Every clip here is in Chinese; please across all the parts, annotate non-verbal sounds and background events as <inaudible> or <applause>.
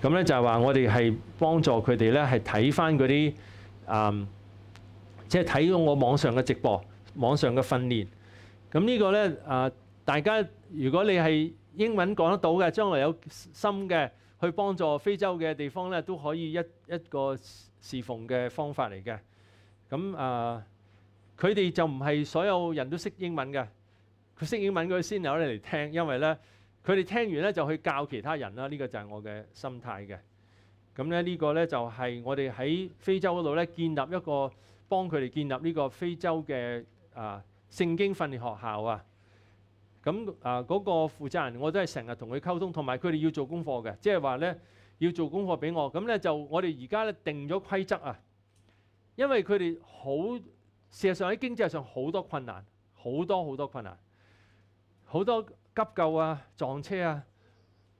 咁咧就係話我哋係幫助佢哋咧，係睇翻嗰啲啊，即係睇到我網上嘅直播、網上嘅訓練。咁呢個咧啊，大家如果你係英文講得到嘅，將來有心嘅去幫助非洲嘅地方咧，都可以一一個侍奉嘅方法嚟嘅。咁啊，佢哋就唔係所有人都識英文嘅，佢識英文佢先有你嚟聽，因為咧。佢哋聽完咧就去教其他人啦，呢個就係我嘅心態嘅。咁咧呢個咧就係我哋喺非洲嗰度咧建立一個幫佢哋建立呢個非洲嘅啊聖經訓練學校啊。咁啊嗰個負責人我都係成日同佢溝通，同埋佢哋要做功課嘅，即係話咧要做功課俾我。咁咧就我哋而家咧定咗規則啊，因為佢哋好事實上喺經濟上好多困難，好多好多困難，好多。急救啊！撞车啊！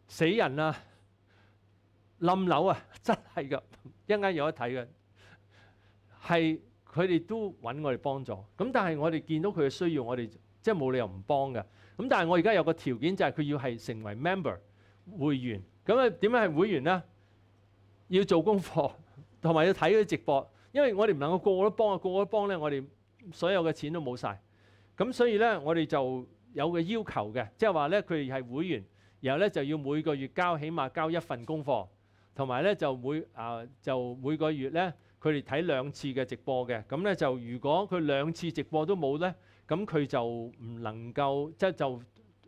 死人啊！冧楼啊！<laughs> 真系噶，一间有得睇嘅，系佢哋都揾我哋帮助。咁但系我哋见到佢嘅需要，我哋即系冇理由唔帮嘅。咁但系我而家有个条件就系佢要系成为 member 会员。咁啊，点样系会员呢？要做功课，同埋要睇嗰啲直播。因为我哋唔能够個都帮啊，個都帮咧，我哋所有嘅钱都冇晒。咁所以咧，我哋就。有嘅要求嘅，即係話咧，佢哋係會員，然後咧就要每個月交，起碼交一份功課，同埋咧就每啊就每個月咧，佢哋睇兩次嘅直播嘅。咁咧就如果佢兩次直播都冇咧，咁佢就唔能夠即係就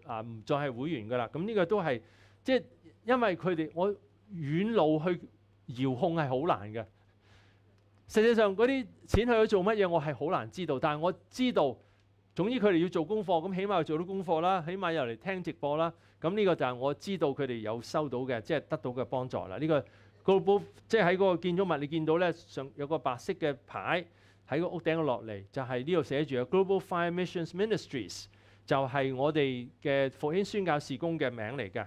啊唔再係會員㗎啦。咁呢個都係即係因為佢哋我遠路去遙控係好難嘅。實際上嗰啲錢去咗做乜嘢，我係好難知道，但係我知道。總之佢哋要做功課，咁起碼做到功課啦，起碼又嚟聽直播啦。咁呢個就係我知道佢哋有收到嘅，即係得到嘅幫助啦。呢個 global 即係喺嗰個建築物，你見到咧上有個白色嘅牌喺個屋頂落嚟，就係呢度寫住啊 Global Fire Missions Ministries，就係我哋嘅福音宣教事工嘅名嚟嘅。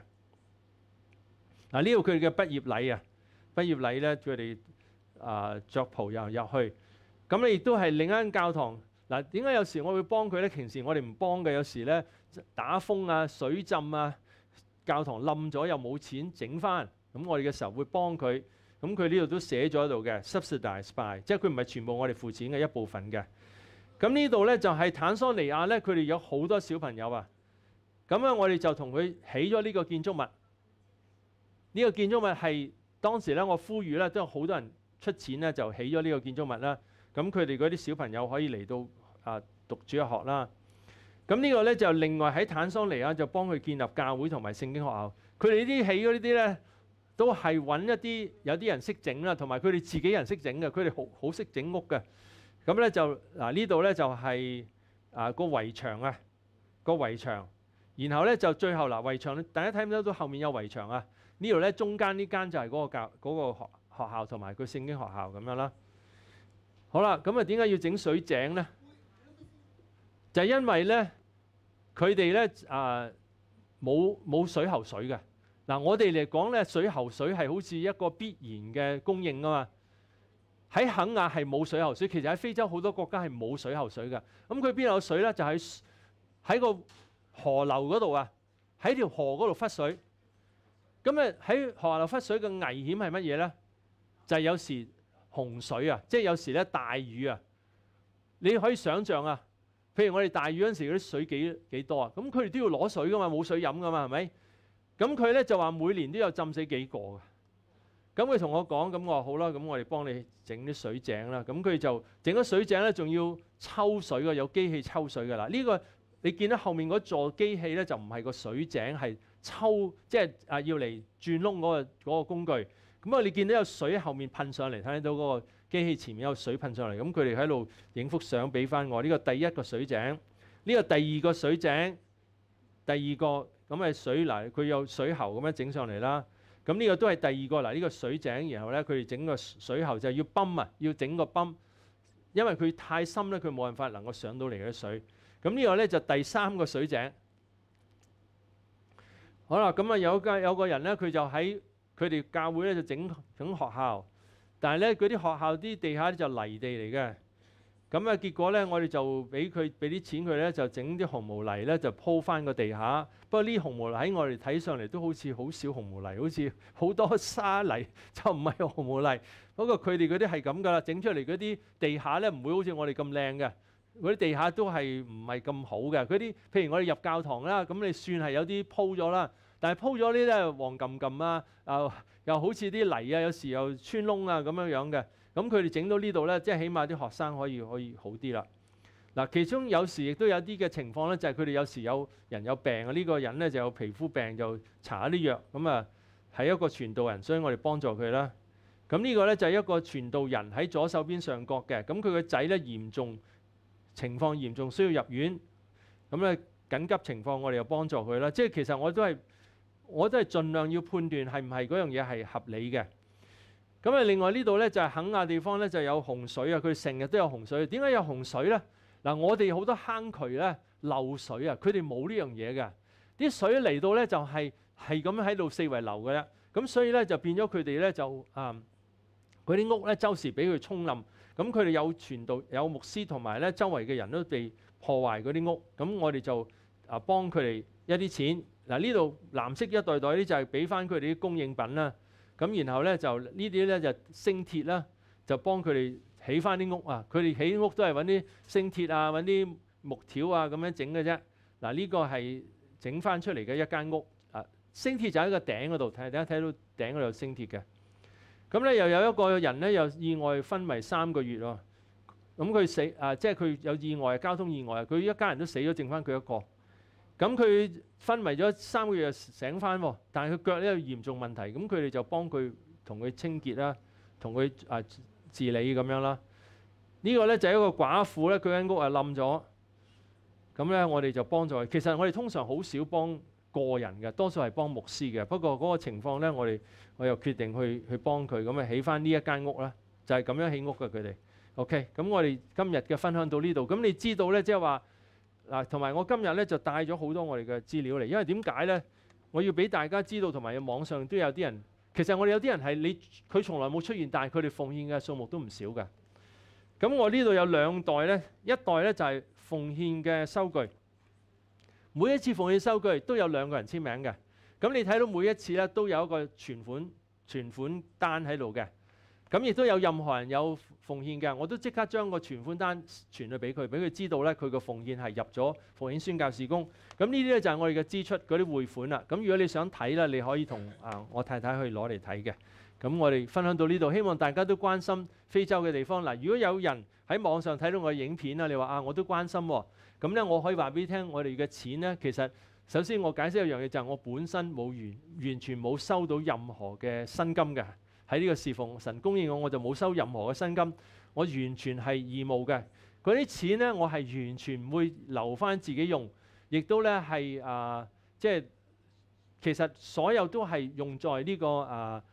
嗱呢度佢哋嘅畢業禮啊，畢業禮咧佢哋啊着袍入入去。咁你亦都係另一間教堂。嗱，點解有時我會幫佢咧？平時我哋唔幫嘅，有時咧打風啊、水浸啊、教堂冧咗又冇錢整翻，咁我哋嘅時候會幫佢。咁佢呢度都寫咗喺度嘅 s u b s i d i z e d by，即係佢唔係全部我哋付錢嘅一部分嘅。咁呢度咧就係坦桑尼亞咧，佢哋有好多小朋友啊。咁啊，我哋就同佢起咗呢個建築物。呢個建築物係當時咧，我呼籲咧，都有好多人出錢咧，就起咗呢個建築物啦。咁佢哋嗰啲小朋友可以嚟到啊讀主日學啦。咁呢個咧就另外喺坦桑尼亞就幫佢建立教會同埋聖經學校。佢哋呢啲起嗰啲咧都係揾一啲有啲人識整啦，同埋佢哋自己人識整嘅。佢哋好好識整屋嘅。咁咧就嗱呢度咧就係啊個圍牆啊個圍牆，然後咧就最後嗱圍牆，大家睇唔到到後面有圍牆啊。呢度咧中間呢間就係嗰個教嗰個學學校同埋佢聖經學校咁樣啦。好啦，咁啊，點解要整水井咧？就係因為咧，佢哋咧啊冇冇水喉水嘅。嗱，我哋嚟講咧，水喉水係好似一個必然嘅供應啊嘛。喺肯亞係冇水喉水，其實喺非洲好多國家係冇水喉水嘅。咁佢邊有水咧？就喺喺個河流嗰度啊，喺條河嗰度忽水。咁啊，喺河流忽水嘅危險係乜嘢咧？就係有時。洪水啊，即係有時咧大雨啊，你可以想象啊，譬如我哋大雨嗰陣時，嗰啲水幾幾多啊？咁佢哋都要攞水噶嘛，冇水飲噶嘛，係咪？咁佢咧就話每年都有浸死幾個㗎。咁佢同我講，咁我話好啦，咁我哋幫你整啲水井啦。咁佢就整咗水井咧，仲要抽水㗎，有機器抽水㗎啦。呢個你見到後面嗰座機器咧，就唔係個水井，係抽，即係啊要嚟轉窿嗰個工具。咁啊！你見到有水後面噴上嚟，睇到嗰個機器前面有水噴上嚟，咁佢哋喺度影幅相俾翻我。呢個第一個水井，呢個第二個水井，第二個咁啊水嗱，佢有水喉咁樣整上嚟啦。咁呢個都係第二個嗱，呢個水井，然後咧佢哋整個水喉就要泵啊，要整個泵，因為佢太深咧，佢冇辦法能夠上到嚟嘅水。咁呢個咧就第三個水井。好啦，咁啊有間有個人咧，佢就喺。佢哋教會咧就整整學校，但係咧嗰啲學校啲地下咧就泥地嚟嘅，咁啊結果咧我哋就俾佢俾啲錢佢咧就整啲紅毛泥咧就鋪翻個地下。不過呢紅毛泥我哋睇上嚟都好似好少紅毛泥，好似好多沙泥 <laughs> 就唔係紅毛泥。不過佢哋嗰啲係咁噶啦，整出嚟嗰啲地下咧唔會好似我哋咁靚嘅，嗰啲地下都係唔係咁好嘅。嗰啲譬如我哋入教堂啦，咁你算係有啲鋪咗啦。但係鋪咗啲黃撳撳啊，又好似啲泥啊，有時又穿窿啊咁樣樣嘅。咁佢哋整到呢度咧，即係起碼啲學生可以可以好啲啦。嗱，其中有時亦都有啲嘅情況咧，就係佢哋有時有人有病啊。呢個人咧就有皮膚病，就搽啲藥。咁啊，係一個傳道人，所以我哋幫助佢啦。咁呢個咧就係一個傳道人喺左手邊上角嘅。咁佢個仔咧嚴重情況嚴重，需要入院。咁咧緊急情況，我哋又幫助佢啦。即係其實我都係。我都係盡量要判斷係唔係嗰樣嘢係合理嘅。咁啊，另外呢度咧就係肯亞地方咧就有洪水啊！佢成日都有洪水，點解有洪水咧？嗱，我哋好多坑渠咧漏水啊，佢哋冇呢樣嘢嘅，啲水嚟到咧就係係咁喺度四圍流嘅啫。咁所以咧就變咗佢哋咧就啊，嗰啲屋咧周時俾佢沖冧。咁佢哋有傳道有牧師同埋咧周圍嘅人都被破壞嗰啲屋。咁我哋就。啊，幫佢哋一啲錢。嗱，呢度藍色一袋袋啲就係俾翻佢哋啲供應品啦。咁然後咧就呢啲咧就升鐵啦，就幫佢哋起翻啲屋啊。佢哋起屋都係揾啲升鐵啊，揾啲木條啊咁樣整嘅啫。嗱，呢個係整翻出嚟嘅一間屋。啊，升鐵就喺個頂嗰度睇，大家睇到頂嗰度有升鐵嘅。咁咧又有一個人咧又意外昏迷三個月咯。咁佢死啊，即係佢有意外，交通意外啊。佢一家人都死咗，剩翻佢一個。咁佢昏迷咗三個月，醒翻喎。但係佢腳呢有嚴重問題，咁佢哋就幫佢同佢清潔啦，同佢啊治理咁樣啦。呢個咧就一個寡婦咧，佢間屋啊冧咗。咁咧我哋就幫助佢。其實我哋通常好少幫個人嘅，多數係幫牧師嘅。不過嗰個情況咧，我哋我又決定去去幫佢，咁啊起翻呢一間屋啦，就係咁樣起屋嘅佢哋。OK，咁我哋今日嘅分享到呢度。咁你知道咧，即係話。嗱，同埋我今日咧就帶咗好多我哋嘅資料嚟，因為點解咧？我要俾大家知道，同埋網上都有啲人，其實我哋有啲人係你佢從來冇出現，但係佢哋奉獻嘅數目都唔少嘅。咁我呢度有兩袋咧，一袋咧就係奉獻嘅收據，每一次奉獻收據都有兩個人簽名嘅。咁你睇到每一次咧都有一個存款存款單喺度嘅。咁亦都有任何人有奉獻嘅，我都即刻將個存款單傳去俾佢，俾佢知道咧，佢個奉獻係入咗奉獻宣教事工。咁呢啲咧就係我哋嘅支出嗰啲匯款啦。咁如果你想睇咧，你可以同啊我太太去攞嚟睇嘅。咁我哋分享到呢度，希望大家都關心非洲嘅地方。嗱，如果有人喺網上睇到我嘅影片啦，你話啊，我都關心。咁咧，我可以話俾你聽，我哋嘅錢咧，其實首先我解釋一樣嘢，就係我本身冇完完全冇收到任何嘅薪金嘅。喺呢個侍奉神供應我，我就冇收任何嘅薪金，我完全係義務嘅。嗰啲錢咧，我係完全唔會留翻自己用，亦都咧係啊，即係其實所有都係用在呢個啊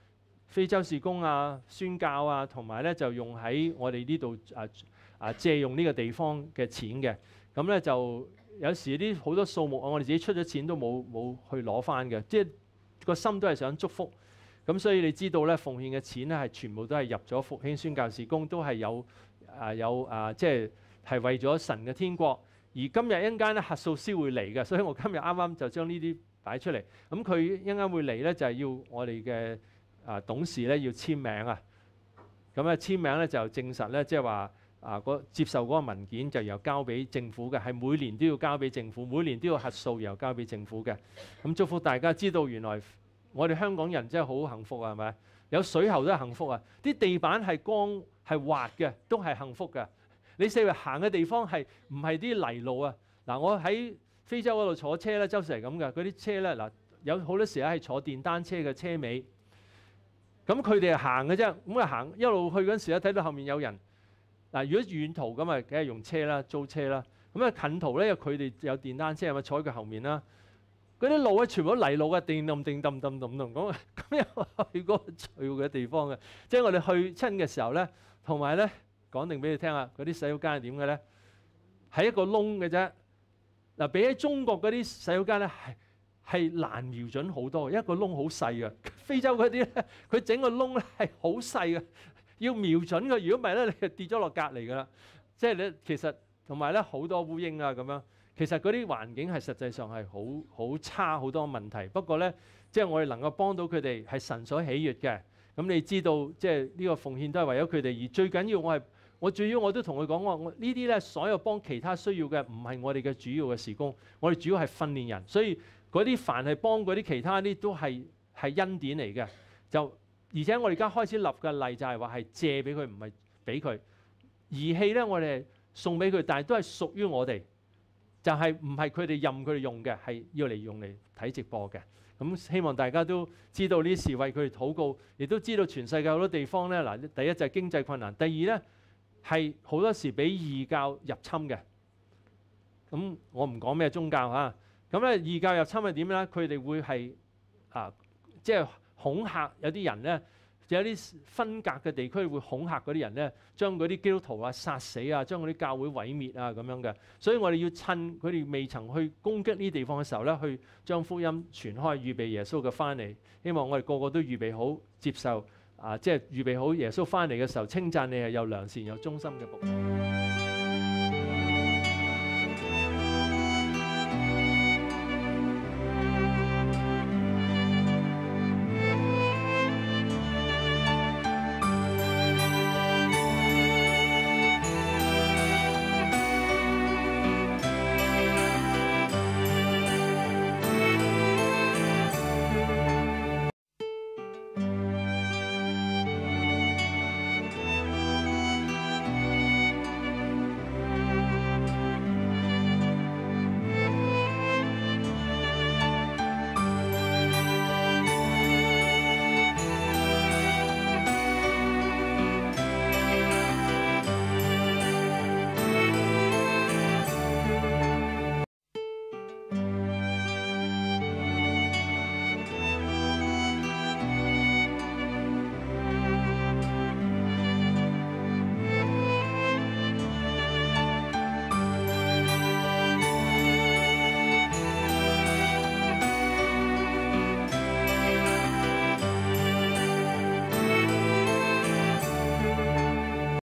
非洲事工啊宣教啊，同埋咧就用喺我哋呢度啊啊借用呢個地方嘅錢嘅。咁咧就有時啲好多數目，我哋自己出咗錢都冇冇去攞翻嘅，即係個心都係想祝福。咁所以你知道咧，奉獻嘅錢咧係全部都係入咗復興宣教事工，都係有啊有啊，即係係為咗神嘅天國。而今日一間咧核數師會嚟嘅，所以我今日啱啱就將呢啲擺出嚟。咁佢一間會嚟咧，就係要我哋嘅啊董事咧要簽名啊。咁啊簽名咧就證實咧，即係話啊接受嗰個文件就由交俾政府嘅，係每年都要交俾政府，每年都要核數，由交俾政府嘅。咁祝福大家知道原來。我哋香港人真係好幸福啊，係咪？有水喉都係幸福啊！啲地板係光係滑嘅，都係幸福嘅。你四圍行嘅地方係唔係啲泥路啊？嗱，我喺非洲嗰度坐車咧，周時係咁嘅。嗰啲車咧，嗱有好多時咧係坐電單車嘅車尾。咁佢哋行嘅啫，咁啊行一路去嗰陣時咧，睇到後面有人嗱。如果遠途咁啊，梗係用車啦，租車啦。咁啊近途咧，佢哋有電單車，咁咪？坐喺佢後面啦。嗰啲路咧全部都泥路嘅，掟掟掟掟掟掟咁，<laughs> 咁又嗰個趣嘅地方嘅。即係我哋去親嘅時候咧，同埋咧講定俾你聽啊，嗰啲洗手間係點嘅咧？係一個窿嘅啫。嗱，比起中國嗰啲洗手間咧，係係難瞄準好多。一個窿好細嘅，非洲嗰啲咧，佢整個窿咧係好細嘅，要瞄準嘅。如果唔係咧，你就跌咗落隔離㗎啦。即係你其實同埋咧好多烏蠅啊咁樣。其實嗰啲環境係實際上係好好差好多問題，不過呢，即係我哋能夠幫到佢哋係神所喜悅嘅。咁你知道，即係呢個奉獻都係為咗佢哋。而最緊要我係我最要我都同佢講話，我呢啲呢，所有幫其他需要嘅唔係我哋嘅主要嘅時工，我哋主要係訓練人。所以嗰啲凡係幫嗰啲其他啲都係係恩典嚟嘅。就而且我而家開始立嘅例就係話係借俾佢，唔係俾佢儀器呢，我哋送俾佢，但係都係屬於我哋。就係唔係佢哋任佢哋用嘅，係要嚟用嚟睇直播嘅。咁希望大家都知道呢事，為佢哋禱告，亦都知道全世界好多地方咧。嗱，第一就係經濟困難，第二咧係好多時俾異教入侵嘅。咁我唔講咩宗教吓，咁咧異教入侵係點咧？佢哋會係啊，即係恐嚇有啲人咧。有啲分隔嘅地區會恐嚇嗰啲人咧，將嗰啲基督徒啊殺死啊，將嗰啲教會毀滅啊咁樣嘅。所以我哋要趁佢哋未曾去攻擊呢啲地方嘅時候咧，去將福音傳開，預備耶穌嘅翻嚟。希望我哋個個都預備好接受啊，即係預備好耶穌翻嚟嘅時候，稱讚你係有良善、有忠心嘅仆人。